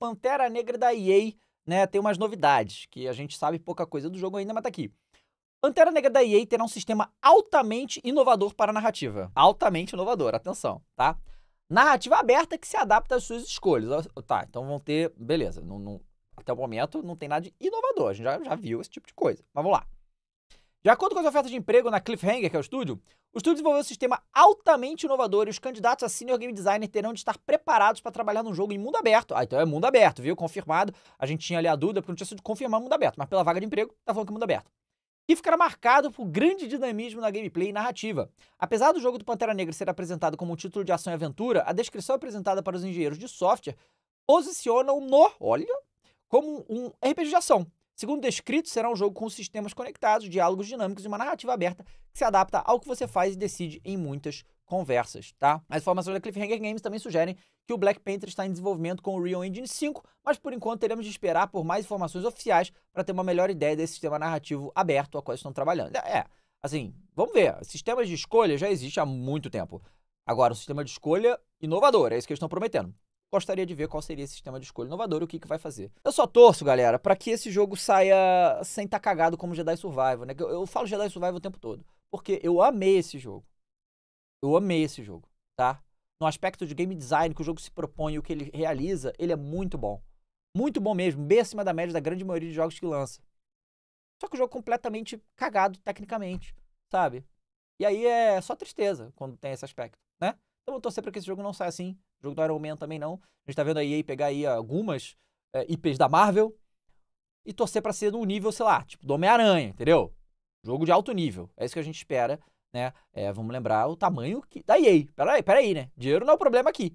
Pantera Negra da EA, né, tem umas novidades, que a gente sabe pouca coisa do jogo ainda, mas tá aqui. Pantera Negra da EA terá um sistema altamente inovador para a narrativa. Altamente inovador, atenção, tá? Narrativa aberta que se adapta às suas escolhas. Tá, então vão ter. Beleza, não, não, até o momento não tem nada de inovador, a gente já, já viu esse tipo de coisa. Mas vamos lá. De acordo com as ofertas de emprego na Cliffhanger, que é o estúdio, o estúdio desenvolveu um sistema altamente inovador e os candidatos a Senior Game Designer terão de estar preparados para trabalhar num jogo em mundo aberto. Ah, então é mundo aberto, viu? Confirmado. A gente tinha ali a dúvida, porque não tinha sido confirmado mundo aberto, mas pela vaga de emprego, tá falando que é mundo aberto. E ficará marcado por grande dinamismo na gameplay e narrativa. Apesar do jogo do Pantera Negra ser apresentado como um título de ação e aventura, a descrição apresentada para os engenheiros de software posiciona-o no, olha, como um RPG de ação, Segundo descrito, será um jogo com sistemas conectados, diálogos dinâmicos e uma narrativa aberta que se adapta ao que você faz e decide em muitas conversas, tá? As informações da Cliffhanger Games também sugerem que o Black Panther está em desenvolvimento com o Real Engine 5, mas por enquanto teremos de esperar por mais informações oficiais para ter uma melhor ideia desse sistema narrativo aberto a qual estão trabalhando. É, assim, vamos ver. Sistemas de escolha já existe há muito tempo. Agora, o um sistema de escolha inovador, é isso que eles estão prometendo gostaria de ver qual seria esse sistema de escolha inovador e o que, que vai fazer. Eu só torço, galera, para que esse jogo saia sem estar tá cagado como Jedi Survival, né? Eu, eu falo Jedi Survival o tempo todo, porque eu amei esse jogo. Eu amei esse jogo, tá? No aspecto de game design que o jogo se propõe e o que ele realiza, ele é muito bom. Muito bom mesmo, bem acima da média da grande maioria de jogos que lança. Só que o jogo é completamente cagado tecnicamente, sabe? E aí é só tristeza quando tem esse aspecto, né? Então eu torcer para que esse jogo não saia assim. O jogo do Iron Man também não. A gente tá vendo a EA pegar aí algumas é, eh, IPs da Marvel e torcer para ser num nível, sei lá, tipo do Homem-Aranha, entendeu? Jogo de alto nível. É isso que a gente espera, né? É, vamos lembrar o tamanho que... da EA. Peraí, peraí, né? Dinheiro não é o problema aqui.